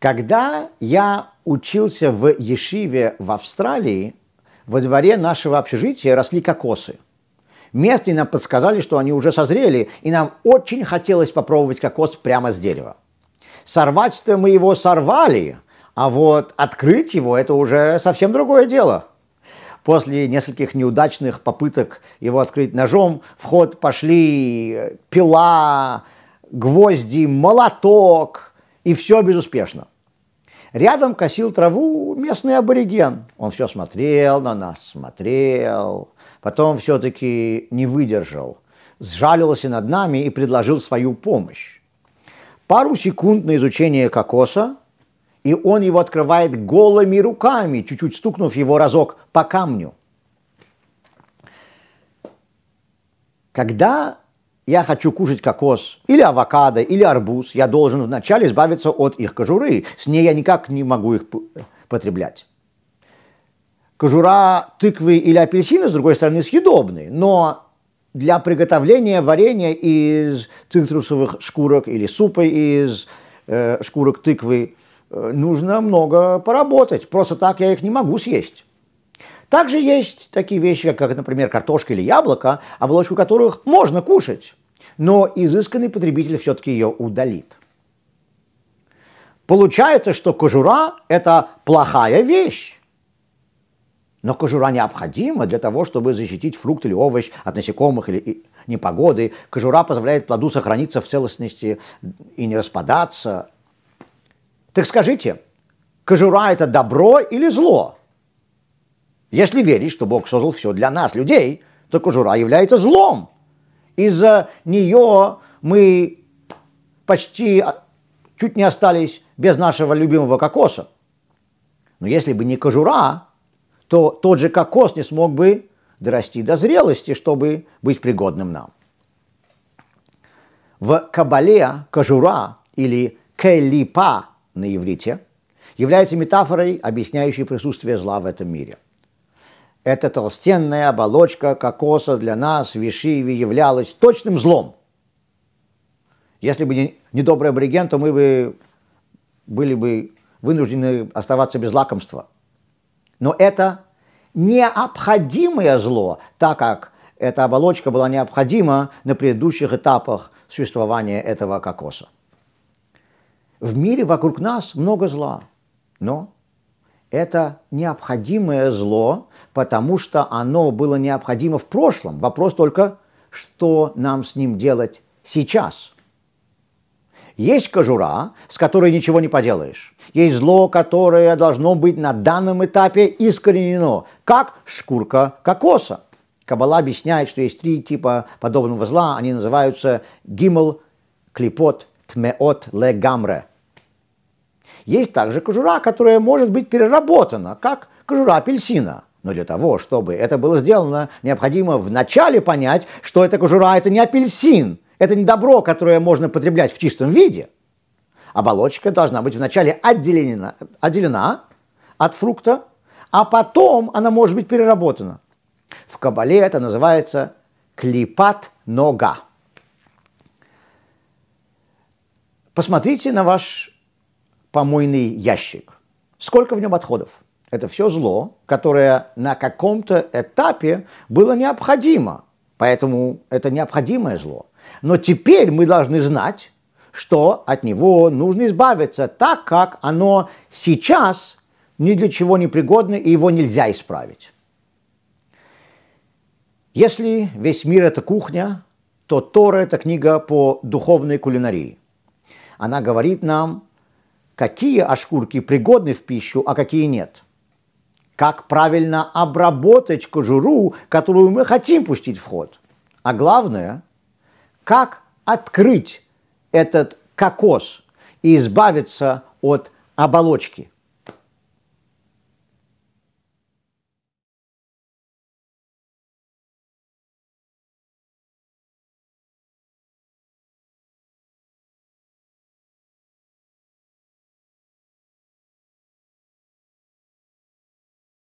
Когда я учился в Ешиве в Австралии, во дворе нашего общежития росли кокосы. Местные нам подсказали, что они уже созрели, и нам очень хотелось попробовать кокос прямо с дерева. Сорвать-то мы его сорвали, а вот открыть его – это уже совсем другое дело. После нескольких неудачных попыток его открыть ножом, в ход пошли пила, гвозди, молоток, и все безуспешно. Рядом косил траву местный абориген. Он все смотрел на нас, смотрел. Потом все-таки не выдержал. Сжалился над нами и предложил свою помощь. Пару секунд на изучение кокоса, и он его открывает голыми руками, чуть-чуть стукнув его разок по камню. Когда я хочу кушать кокос или авокадо, или арбуз, я должен вначале избавиться от их кожуры. С ней я никак не могу их потреблять. Кожура тыквы или апельсина, с другой стороны, съедобны, но для приготовления варенья из цитрусовых шкурок или супа из э, шкурок тыквы э, нужно много поработать. Просто так я их не могу съесть. Также есть такие вещи, как, например, картошка или яблоко, оболочку которых можно кушать, но изысканный потребитель все-таки ее удалит. Получается, что кожура – это плохая вещь. Но кожура необходима для того, чтобы защитить фрукт или овощ от насекомых или непогоды. Кожура позволяет плоду сохраниться в целостности и не распадаться. Так скажите, кожура – это добро или зло? Если верить, что Бог создал все для нас, людей, то кожура является злом. Из-за нее мы почти а, чуть не остались без нашего любимого кокоса. Но если бы не кожура, то тот же кокос не смог бы дорасти до зрелости, чтобы быть пригодным нам. В Кабале кожура или келипа на иврите является метафорой, объясняющей присутствие зла в этом мире – эта толстенная оболочка кокоса для нас, Вишиви, являлась точным злом. Если бы не, не добрый абориген, то мы бы были бы вынуждены оставаться без лакомства. Но это необходимое зло, так как эта оболочка была необходима на предыдущих этапах существования этого кокоса. В мире вокруг нас много зла, но это необходимое зло, потому что оно было необходимо в прошлом. Вопрос только, что нам с ним делать сейчас. Есть кожура, с которой ничего не поделаешь. Есть зло, которое должно быть на данном этапе искоренено, как шкурка кокоса. Кабала объясняет, что есть три типа подобного зла. Они называются гимл, клепот, тмеот, легамре – есть также кожура, которая может быть переработана, как кожура апельсина. Но для того, чтобы это было сделано, необходимо вначале понять, что эта кожура – это не апельсин, это не добро, которое можно потреблять в чистом виде. Оболочка должна быть вначале отделена, отделена от фрукта, а потом она может быть переработана. В кабале это называется клипат нога. Посмотрите на ваш помойный ящик. Сколько в нем отходов? Это все зло, которое на каком-то этапе было необходимо. Поэтому это необходимое зло. Но теперь мы должны знать, что от него нужно избавиться, так как оно сейчас ни для чего не пригодно и его нельзя исправить. Если весь мир – это кухня, то Тора – это книга по духовной кулинарии. Она говорит нам какие ошкурки пригодны в пищу, а какие нет. Как правильно обработать кожуру, которую мы хотим пустить в ход. А главное, как открыть этот кокос и избавиться от оболочки –